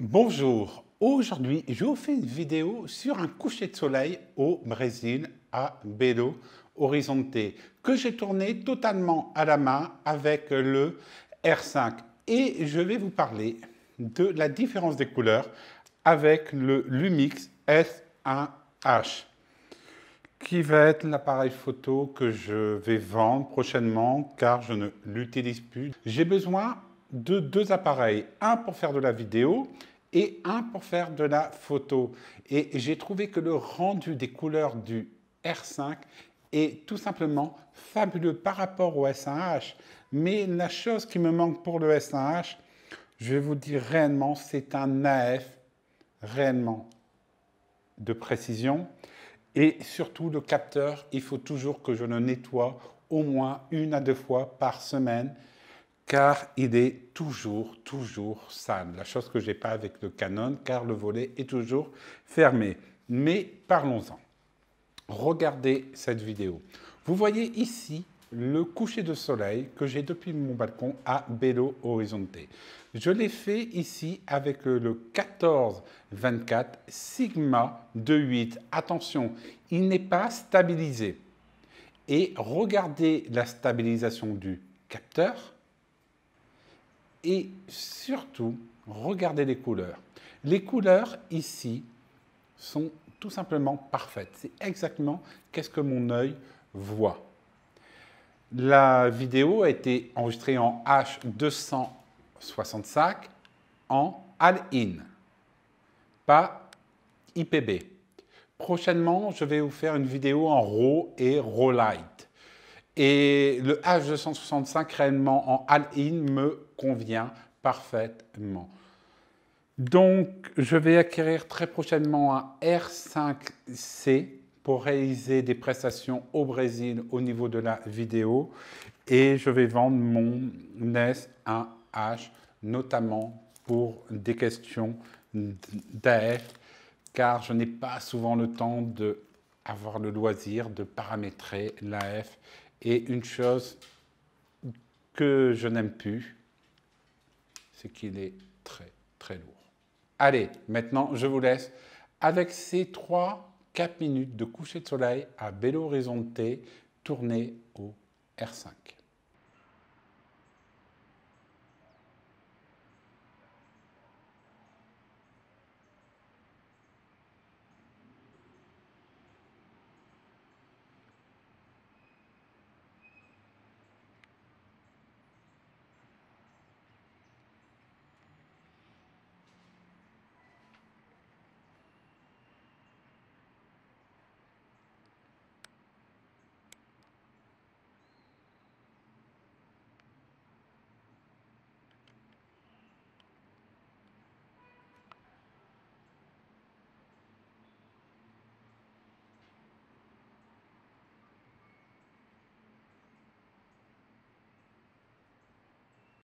Bonjour, aujourd'hui je vous fais une vidéo sur un coucher de soleil au Brésil, à Belo Horizonte, que j'ai tourné totalement à la main avec le R5. Et je vais vous parler de la différence des couleurs avec le Lumix S1H, qui va être l'appareil photo que je vais vendre prochainement car je ne l'utilise plus. J'ai besoin de deux appareils, un pour faire de la vidéo et un pour faire de la photo. Et j'ai trouvé que le rendu des couleurs du R5 est tout simplement fabuleux par rapport au S1H. Mais la chose qui me manque pour le S1H, je vais vous dire réellement, c'est un AF réellement de précision. Et surtout, le capteur, il faut toujours que je le nettoie au moins une à deux fois par semaine car il est toujours, toujours sale. La chose que je n'ai pas avec le Canon, car le volet est toujours fermé. Mais parlons-en. Regardez cette vidéo. Vous voyez ici le coucher de soleil que j'ai depuis mon balcon à Belo Horizonte. Je l'ai fait ici avec le 14-24 Sigma 2.8. Attention, il n'est pas stabilisé. Et regardez la stabilisation du capteur et surtout, regardez les couleurs. Les couleurs ici sont tout simplement parfaites. C'est exactement qu'est-ce que mon œil voit. La vidéo a été enregistrée en H265 en All-In, pas IPB. Prochainement, je vais vous faire une vidéo en RAW et RAW Light. Et le H265 réellement en all-in me convient parfaitement. Donc, je vais acquérir très prochainement un R5C pour réaliser des prestations au Brésil au niveau de la vidéo. Et je vais vendre mon NES 1H, notamment pour des questions d'AF, car je n'ai pas souvent le temps d'avoir le loisir de paramétrer l'AF et une chose que je n'aime plus, c'est qu'il est très très lourd. Allez, maintenant je vous laisse avec ces 3-4 minutes de coucher de soleil à belo horizonte tourné au R5.